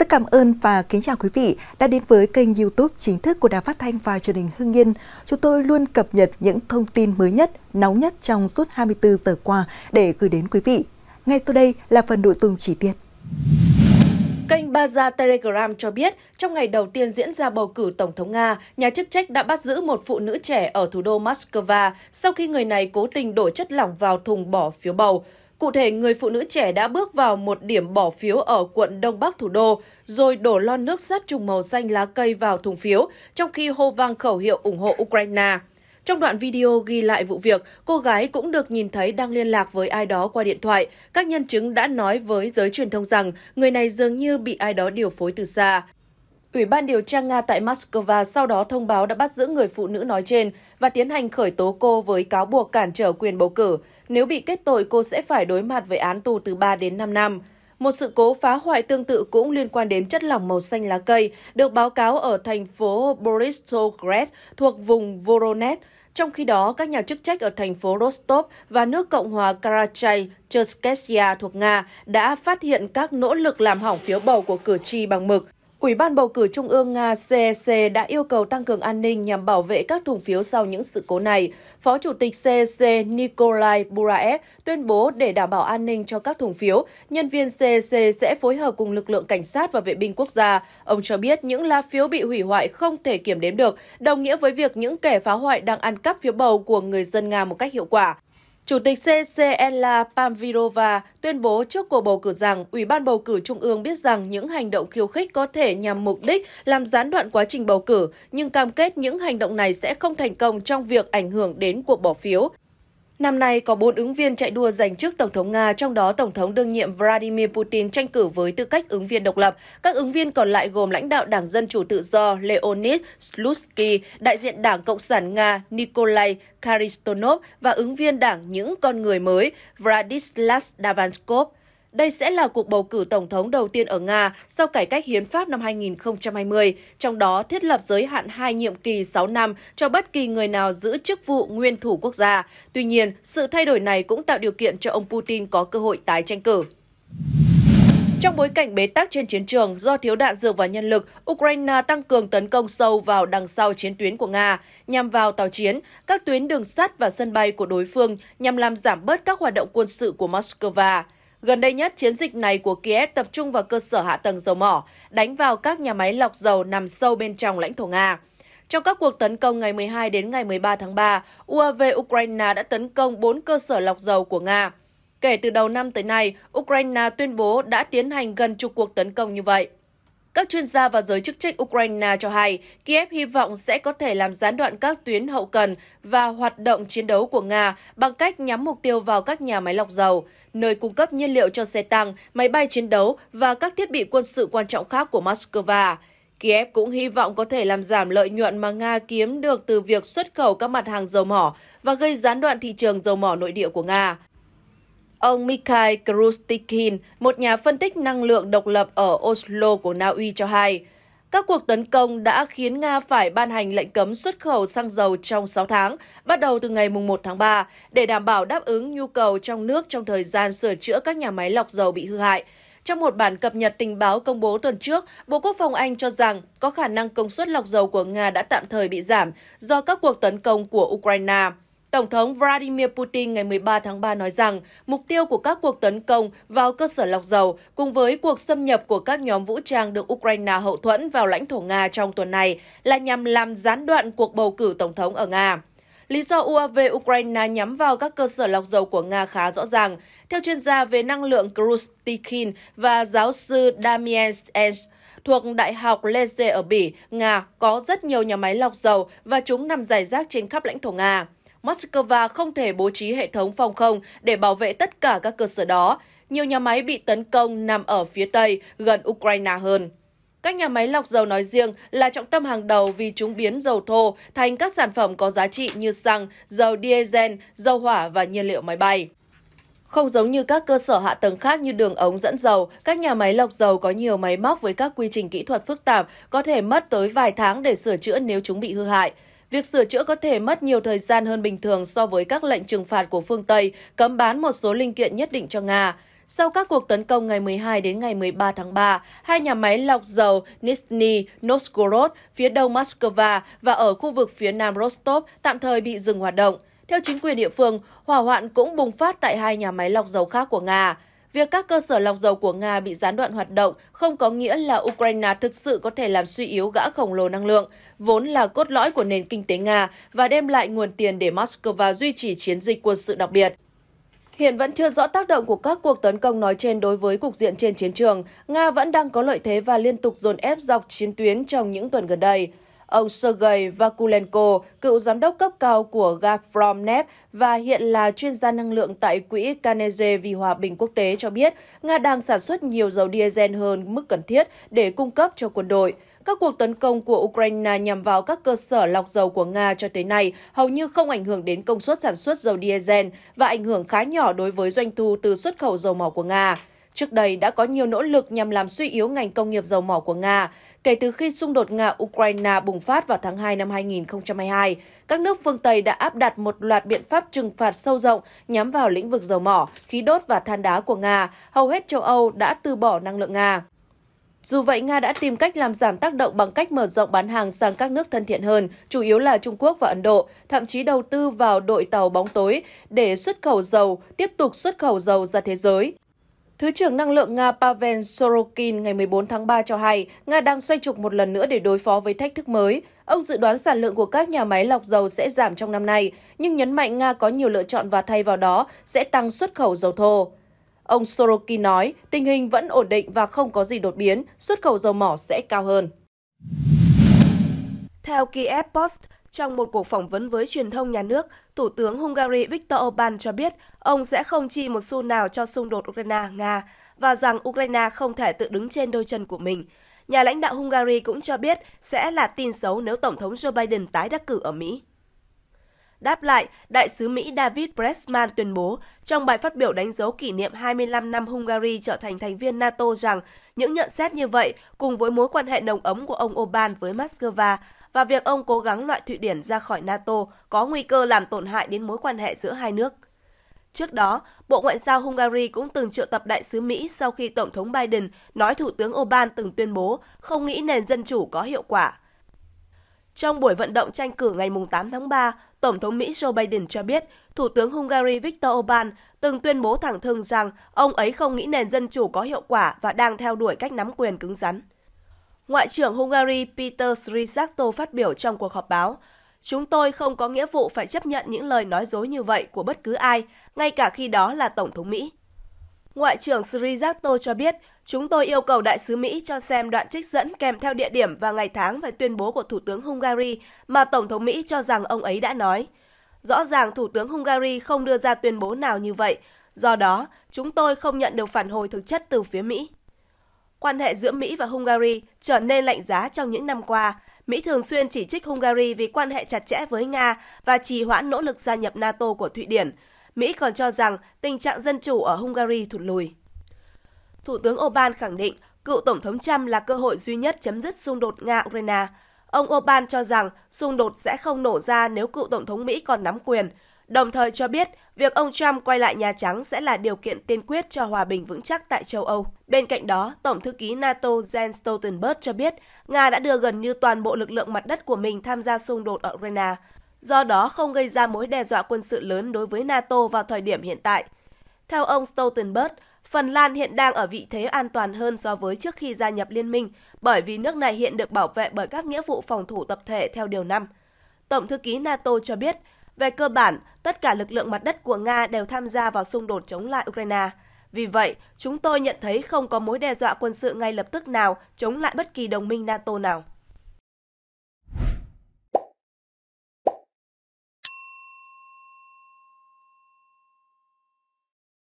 Rất cảm ơn và kính chào quý vị đã đến với kênh youtube chính thức của Đài Phát Thanh và truyền hình Hưng Yên. Chúng tôi luôn cập nhật những thông tin mới nhất, nóng nhất trong suốt 24 giờ qua để gửi đến quý vị. Ngay sau đây là phần nội dung chi tiết. Kênh Baza Telegram cho biết, trong ngày đầu tiên diễn ra bầu cử Tổng thống Nga, nhà chức trách đã bắt giữ một phụ nữ trẻ ở thủ đô Moscow sau khi người này cố tình đổ chất lỏng vào thùng bỏ phiếu bầu. Cụ thể, người phụ nữ trẻ đã bước vào một điểm bỏ phiếu ở quận Đông Bắc thủ đô, rồi đổ lon nước sát trùng màu xanh lá cây vào thùng phiếu, trong khi hô vang khẩu hiệu ủng hộ Ukraine. Trong đoạn video ghi lại vụ việc, cô gái cũng được nhìn thấy đang liên lạc với ai đó qua điện thoại. Các nhân chứng đã nói với giới truyền thông rằng người này dường như bị ai đó điều phối từ xa. Ủy ban điều tra Nga tại Moscow sau đó thông báo đã bắt giữ người phụ nữ nói trên và tiến hành khởi tố cô với cáo buộc cản trở quyền bầu cử. Nếu bị kết tội, cô sẽ phải đối mặt với án tù từ 3 đến 5 năm. Một sự cố phá hoại tương tự cũng liên quan đến chất lỏng màu xanh lá cây được báo cáo ở thành phố Borisovgrad thuộc vùng Voronezh. Trong khi đó, các nhà chức trách ở thành phố Rostov và nước Cộng hòa Karachay, Cherkessia thuộc Nga đã phát hiện các nỗ lực làm hỏng phiếu bầu của cử tri bằng mực. Ủy ban bầu cử Trung ương Nga CEC đã yêu cầu tăng cường an ninh nhằm bảo vệ các thùng phiếu sau những sự cố này. Phó Chủ tịch CEC Nikolai Buraev tuyên bố để đảm bảo an ninh cho các thùng phiếu, nhân viên CEC sẽ phối hợp cùng lực lượng cảnh sát và vệ binh quốc gia. Ông cho biết những lá phiếu bị hủy hoại không thể kiểm đếm được, đồng nghĩa với việc những kẻ phá hoại đang ăn cắp phiếu bầu của người dân Nga một cách hiệu quả. Chủ tịch CCNLA Pamvirova tuyên bố trước cuộc bầu cử rằng Ủy ban bầu cử Trung ương biết rằng những hành động khiêu khích có thể nhằm mục đích làm gián đoạn quá trình bầu cử, nhưng cam kết những hành động này sẽ không thành công trong việc ảnh hưởng đến cuộc bỏ phiếu. Năm nay có bốn ứng viên chạy đua giành chức Tổng thống Nga, trong đó Tổng thống đương nhiệm Vladimir Putin tranh cử với tư cách ứng viên độc lập. Các ứng viên còn lại gồm lãnh đạo Đảng Dân Chủ Tự do Leonid Slutsky, đại diện Đảng Cộng sản Nga Nikolai Karistonov và ứng viên Đảng Những Con Người Mới Vladislav Davanskov. Đây sẽ là cuộc bầu cử tổng thống đầu tiên ở Nga sau cải cách hiến pháp năm 2020, trong đó thiết lập giới hạn hai nhiệm kỳ 6 năm cho bất kỳ người nào giữ chức vụ nguyên thủ quốc gia. Tuy nhiên, sự thay đổi này cũng tạo điều kiện cho ông Putin có cơ hội tái tranh cử. Trong bối cảnh bế tắc trên chiến trường do thiếu đạn dược và nhân lực, Ukraine tăng cường tấn công sâu vào đằng sau chiến tuyến của Nga, nhằm vào tàu chiến, các tuyến đường sắt và sân bay của đối phương nhằm làm giảm bớt các hoạt động quân sự của Moscow. Gần đây nhất, chiến dịch này của Kiev tập trung vào cơ sở hạ tầng dầu mỏ, đánh vào các nhà máy lọc dầu nằm sâu bên trong lãnh thổ Nga. Trong các cuộc tấn công ngày 12 đến ngày 13 tháng 3, UAV Ukraine đã tấn công 4 cơ sở lọc dầu của Nga. Kể từ đầu năm tới nay, Ukraine tuyên bố đã tiến hành gần chục cuộc tấn công như vậy. Các chuyên gia và giới chức trách Ukraine cho hay Kiev hy vọng sẽ có thể làm gián đoạn các tuyến hậu cần và hoạt động chiến đấu của Nga bằng cách nhắm mục tiêu vào các nhà máy lọc dầu, nơi cung cấp nhiên liệu cho xe tăng, máy bay chiến đấu và các thiết bị quân sự quan trọng khác của Moscow. Kiev cũng hy vọng có thể làm giảm lợi nhuận mà Nga kiếm được từ việc xuất khẩu các mặt hàng dầu mỏ và gây gián đoạn thị trường dầu mỏ nội địa của Nga. Ông Mikhail Krustikin, một nhà phân tích năng lượng độc lập ở Oslo của Na Uy cho hay, các cuộc tấn công đã khiến Nga phải ban hành lệnh cấm xuất khẩu xăng dầu trong 6 tháng, bắt đầu từ ngày 1 tháng 3, để đảm bảo đáp ứng nhu cầu trong nước trong thời gian sửa chữa các nhà máy lọc dầu bị hư hại. Trong một bản cập nhật tình báo công bố tuần trước, Bộ Quốc phòng Anh cho rằng có khả năng công suất lọc dầu của Nga đã tạm thời bị giảm do các cuộc tấn công của Ukraine. Tổng thống Vladimir Putin ngày 13 tháng 3 nói rằng mục tiêu của các cuộc tấn công vào cơ sở lọc dầu cùng với cuộc xâm nhập của các nhóm vũ trang được Ukraine hậu thuẫn vào lãnh thổ Nga trong tuần này là nhằm làm gián đoạn cuộc bầu cử tổng thống ở Nga. Lý do UAV Ukraine nhắm vào các cơ sở lọc dầu của Nga khá rõ ràng. Theo chuyên gia về năng lượng Krustikin và giáo sư Damien Ensch, thuộc Đại học Leicester ở Bỉ, Nga có rất nhiều nhà máy lọc dầu và chúng nằm rải rác trên khắp lãnh thổ Nga. Moscow không thể bố trí hệ thống phòng không để bảo vệ tất cả các cơ sở đó. Nhiều nhà máy bị tấn công nằm ở phía Tây, gần Ukraine hơn. Các nhà máy lọc dầu nói riêng là trọng tâm hàng đầu vì chúng biến dầu thô thành các sản phẩm có giá trị như xăng, dầu diesel, dầu hỏa và nhiên liệu máy bay. Không giống như các cơ sở hạ tầng khác như đường ống dẫn dầu, các nhà máy lọc dầu có nhiều máy móc với các quy trình kỹ thuật phức tạp, có thể mất tới vài tháng để sửa chữa nếu chúng bị hư hại. Việc sửa chữa có thể mất nhiều thời gian hơn bình thường so với các lệnh trừng phạt của phương Tây cấm bán một số linh kiện nhất định cho Nga. Sau các cuộc tấn công ngày 12 đến ngày 13 tháng 3, hai nhà máy lọc dầu Nizhny Novgorod phía đông Moscow và ở khu vực phía nam Rostov tạm thời bị dừng hoạt động. Theo chính quyền địa phương, hỏa hoạn cũng bùng phát tại hai nhà máy lọc dầu khác của Nga. Việc các cơ sở lọc dầu của Nga bị gián đoạn hoạt động không có nghĩa là Ukraine thực sự có thể làm suy yếu gã khổng lồ năng lượng, vốn là cốt lõi của nền kinh tế Nga và đem lại nguồn tiền để Moscow duy trì chiến dịch quân sự đặc biệt. Hiện vẫn chưa rõ tác động của các cuộc tấn công nói trên đối với cục diện trên chiến trường. Nga vẫn đang có lợi thế và liên tục dồn ép dọc chiến tuyến trong những tuần gần đây. Ông Sergei Vakulenko, cựu giám đốc cấp cao của Gazpromneft và hiện là chuyên gia năng lượng tại Quỹ Carnegie vì Hòa bình Quốc tế cho biết, Nga đang sản xuất nhiều dầu diesel hơn mức cần thiết để cung cấp cho quân đội. Các cuộc tấn công của Ukraine nhằm vào các cơ sở lọc dầu của Nga cho tới nay hầu như không ảnh hưởng đến công suất sản xuất dầu diesel và ảnh hưởng khá nhỏ đối với doanh thu từ xuất khẩu dầu mỏ của Nga trước đây đã có nhiều nỗ lực nhằm làm suy yếu ngành công nghiệp dầu mỏ của Nga. Kể từ khi xung đột Nga-Ukraine bùng phát vào tháng 2 năm 2022, các nước phương Tây đã áp đặt một loạt biện pháp trừng phạt sâu rộng nhắm vào lĩnh vực dầu mỏ, khí đốt và than đá của Nga. Hầu hết châu Âu đã từ bỏ năng lượng Nga. Dù vậy, Nga đã tìm cách làm giảm tác động bằng cách mở rộng bán hàng sang các nước thân thiện hơn, chủ yếu là Trung Quốc và Ấn Độ, thậm chí đầu tư vào đội tàu bóng tối để xuất khẩu dầu, tiếp tục xuất khẩu dầu ra thế giới. Thứ trưởng Năng lượng Nga Pavel Sorokin ngày 14 tháng 3 cho hay, Nga đang xoay trục một lần nữa để đối phó với thách thức mới. Ông dự đoán sản lượng của các nhà máy lọc dầu sẽ giảm trong năm nay, nhưng nhấn mạnh Nga có nhiều lựa chọn và thay vào đó sẽ tăng xuất khẩu dầu thô. Ông Sorokin nói, tình hình vẫn ổn định và không có gì đột biến, xuất khẩu dầu mỏ sẽ cao hơn. Theo Kiev Post, trong một cuộc phỏng vấn với truyền thông nhà nước, Thủ tướng Hungary Viktor Orbán cho biết ông sẽ không chi một xu nào cho xung đột Ukraine-Nga và rằng Ukraine không thể tự đứng trên đôi chân của mình. Nhà lãnh đạo Hungary cũng cho biết sẽ là tin xấu nếu Tổng thống Joe Biden tái đắc cử ở Mỹ. Đáp lại, Đại sứ Mỹ David Pressman tuyên bố trong bài phát biểu đánh dấu kỷ niệm 25 năm Hungary trở thành thành viên NATO rằng những nhận xét như vậy cùng với mối quan hệ nồng ấm của ông Orbán với Moscow và việc ông cố gắng loại Thụy Điển ra khỏi NATO có nguy cơ làm tổn hại đến mối quan hệ giữa hai nước. Trước đó, Bộ Ngoại giao Hungary cũng từng triệu tập đại sứ Mỹ sau khi Tổng thống Biden nói Thủ tướng Orbán từng tuyên bố không nghĩ nền dân chủ có hiệu quả. Trong buổi vận động tranh cử ngày 8 tháng 3, Tổng thống Mỹ Joe Biden cho biết Thủ tướng Hungary Viktor Orbán từng tuyên bố thẳng thừng rằng ông ấy không nghĩ nền dân chủ có hiệu quả và đang theo đuổi cách nắm quyền cứng rắn. Ngoại trưởng Hungary Peter Srisato phát biểu trong cuộc họp báo, Chúng tôi không có nghĩa vụ phải chấp nhận những lời nói dối như vậy của bất cứ ai, ngay cả khi đó là Tổng thống Mỹ. Ngoại trưởng Srijato cho biết, chúng tôi yêu cầu đại sứ Mỹ cho xem đoạn trích dẫn kèm theo địa điểm và ngày tháng về tuyên bố của Thủ tướng Hungary mà Tổng thống Mỹ cho rằng ông ấy đã nói. Rõ ràng Thủ tướng Hungary không đưa ra tuyên bố nào như vậy, do đó chúng tôi không nhận được phản hồi thực chất từ phía Mỹ quan hệ giữa Mỹ và Hungary trở nên lạnh giá trong những năm qua. Mỹ thường xuyên chỉ trích Hungary vì quan hệ chặt chẽ với Nga và trì hoãn nỗ lực gia nhập NATO của Thụy Điển. Mỹ còn cho rằng tình trạng dân chủ ở Hungary thụt lùi. Thủ tướng Orbán khẳng định cựu Tổng thống Trump là cơ hội duy nhất chấm dứt xung đột Nga-Ukraine. Ông Orbán cho rằng xung đột sẽ không nổ ra nếu cựu Tổng thống Mỹ còn nắm quyền, đồng thời cho biết Việc ông Trump quay lại Nhà Trắng sẽ là điều kiện tiên quyết cho hòa bình vững chắc tại châu Âu. Bên cạnh đó, Tổng thư ký NATO Jens Stoltenberg cho biết Nga đã đưa gần như toàn bộ lực lượng mặt đất của mình tham gia xung đột ở Ukraine, do đó không gây ra mối đe dọa quân sự lớn đối với NATO vào thời điểm hiện tại. Theo ông Stoltenberg, Phần Lan hiện đang ở vị thế an toàn hơn so với trước khi gia nhập liên minh, bởi vì nước này hiện được bảo vệ bởi các nghĩa vụ phòng thủ tập thể theo Điều 5. Tổng thư ký NATO cho biết về cơ bản, tất cả lực lượng mặt đất của Nga đều tham gia vào xung đột chống lại Ukraine. Vì vậy, chúng tôi nhận thấy không có mối đe dọa quân sự ngay lập tức nào chống lại bất kỳ đồng minh NATO nào.